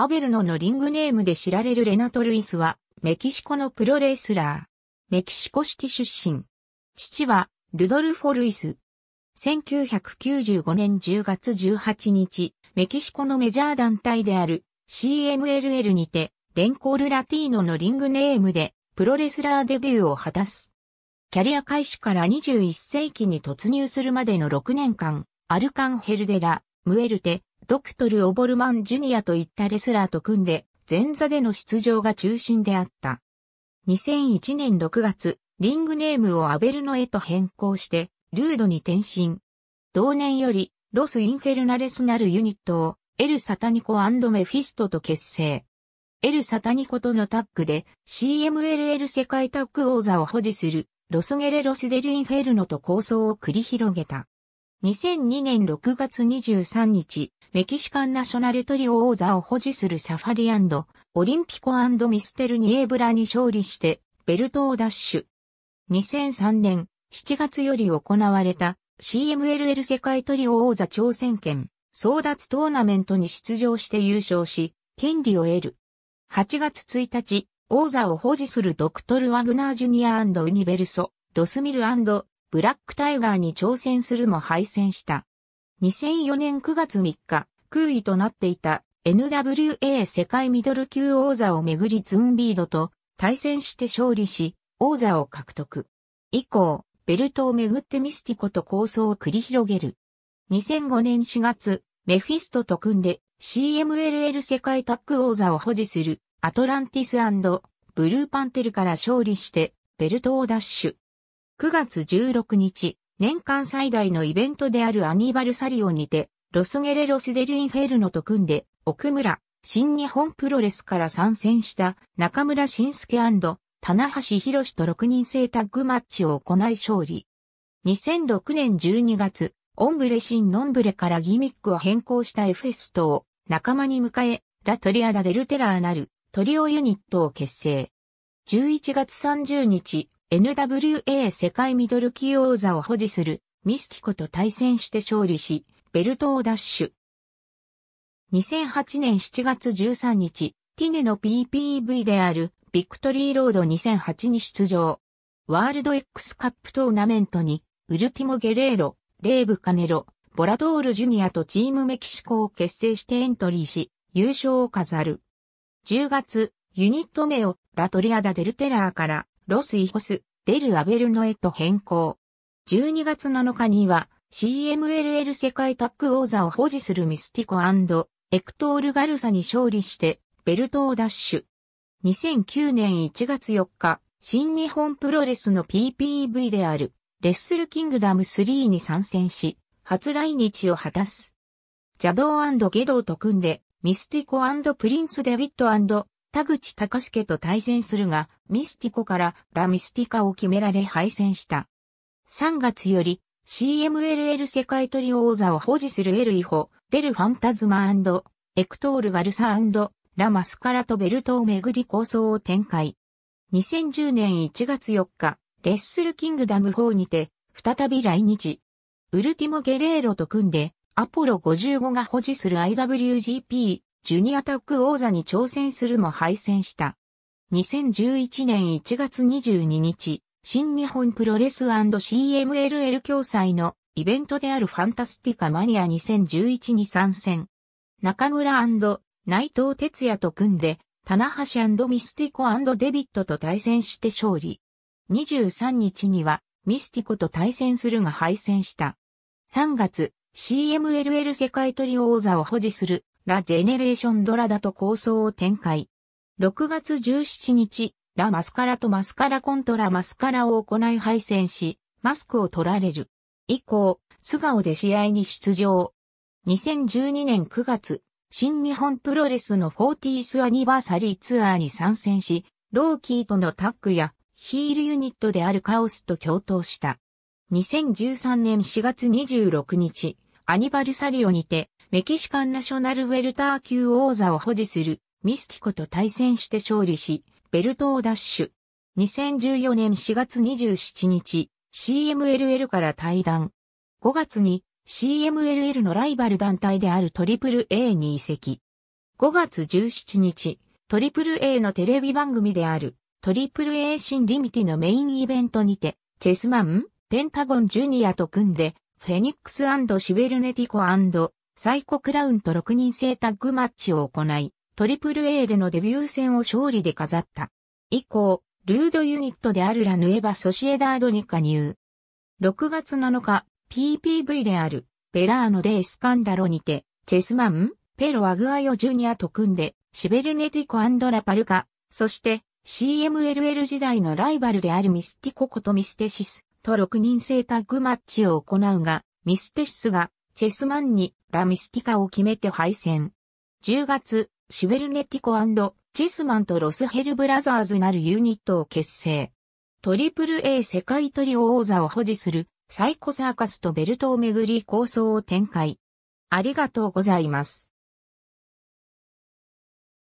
アベルノのリングネームで知られるレナト・ルイスは、メキシコのプロレスラー。メキシコシティ出身。父は、ルドルフォ・ルイス。1995年10月18日、メキシコのメジャー団体である CMLL にて、レンコール・ラティーノのリングネームで、プロレスラーデビューを果たす。キャリア開始から21世紀に突入するまでの6年間、アルカンヘルデラ、ムエルテ、ドクトル・オボルマン・ジュニアといったレスラーと組んで、前座での出場が中心であった。2001年6月、リングネームをアベルノへと変更して、ルードに転身。同年より、ロス・インフェルナレスなるユニットを、エル・サタニコメフィストと結成。エル・サタニコとのタッグで、CMLL 世界タッグ王座を保持する、ロスゲレ・ロス・デル・インフェルノと構想を繰り広げた。2002年6月23日、メキシカンナショナルトリオ王座を保持するサファリオリンピコミステルニエブラに勝利して、ベルトを奪取。2003年7月より行われた CMLL 世界トリオ王座挑戦権争奪トーナメントに出場して優勝し、権利を得る。8月1日、王座を保持するドクトル・ワグナー・ジュニアウニベルソ、ドスミルブラック・タイガーに挑戦するも敗戦した。2004年9月3日、空位となっていた NWA 世界ミドル級王座をめぐりズンビードと対戦して勝利し、王座を獲得。以降、ベルトをめぐってミスティコと構想を繰り広げる。2005年4月、メフィストと組んで CMLL 世界タッグ王座を保持するアトランティスブルーパンテルから勝利してベルトを奪取。9月16日、年間最大のイベントであるアニバルサリオにて、ロスゲレロスデルインフェルノと組んで、奥村、新日本プロレスから参戦した中村晋介棚橋博と6人制タッグマッチを行い勝利。2006年12月、オンブレ新ノンブレからギミックを変更したエフェストを仲間に迎え、ラトリアダデルテラーなるトリオユニットを結成。11月30日、NWA 世界ミドル企王座を保持するミスキコと対戦して勝利し、ベルトを奪取。2008年7月13日、ティネの PPV であるビクトリーロード2008に出場。ワールド X カップトーナメントに、ウルティモ・ゲレーロ、レーブ・カネロ、ボラドール・ジュニアとチームメキシコを結成してエントリーし、優勝を飾る。10月、ユニット名をラトリアダ・デルテラーからロス・イホス、デル・アベルノへと変更。12月7日には CMLL 世界タッグ王座を保持するミスティコエクトール・ガルサに勝利してベルトをダシュ。2009年1月4日、新日本プロレスの PPV であるレッスルキングダム3に参戦し、初来日を果たす。ジャドーゲドーと組んで、ミスティコプリンス・デビット田口隆介と対戦するが、ミスティコからラミスティカを決められ敗戦した。3月より CMLL 世界トリオ王座を保持するエルイホ、デルファンタズマエクトールガルサラマスカラとベルトをめぐり構想を展開。2010年1月4日、レッスルキングダム4にて、再び来日。ウルティモ・ゲレーロと組んで、アポロ55が保持する IWGP ジュニアタック王座に挑戦するも敗戦した。2011年1月22日、新日本プロレス &CMLL 共催のイベントであるファンタスティカマニア2011に参戦。中村内藤哲也と組んで、棚橋ミスティコデビットと対戦して勝利。23日にはミスティコと対戦するが敗戦した。3月、CMLL 世界トリ王座を保持するラ・ジェネレーションドラだと構想を展開。6月17日、ラ・マスカラとマスカラコントラ・マスカラを行い敗戦し、マスクを取られる。以降、素顔で試合に出場。2012年9月、新日本プロレスの 40th アニバーサリーツアーに参戦し、ローキーとのタッグやヒールユニットであるカオスと共闘した。2013年4月26日、アニバルサリオにてメキシカンナショナルウェルター級王座を保持するミスティコと対戦して勝利し、ベルトを奪取。2014年4月27日、CMLL から退団。5月に CMLL のライバル団体であるトリプル a に移籍。5月17日、トリプル a のテレビ番組であるトリプル a 新リミティのメインイベントにて、チェスマン、ペンタゴンジュニアと組んで、フェニックスシベルネティコサイコクラウンと6人制タッグマッチを行い、トリプル A でのデビュー戦を勝利で飾った。以降、ルードユニットであるラヌエバ・ソシエダードに加入。6月7日、PPV である、ベラーノ・デ・エスカンダロにて、チェスマン、ペロ・アグアヨ・ジュニアと組んで、シベルネティコ・アンドラ・パルカ、そして、CMLL 時代のライバルであるミスティコことミステシスと6人制タッグマッチを行うが、ミステシスがチェスマンにラミスティカを決めて敗戦。10月、シュベルネティコチェスマンとロスヘルブラザーズなるユニットを結成。トリプル A 世界トリオ王座を保持するサイコサーカスとベルトをめぐり構想を展開。ありがとうございます。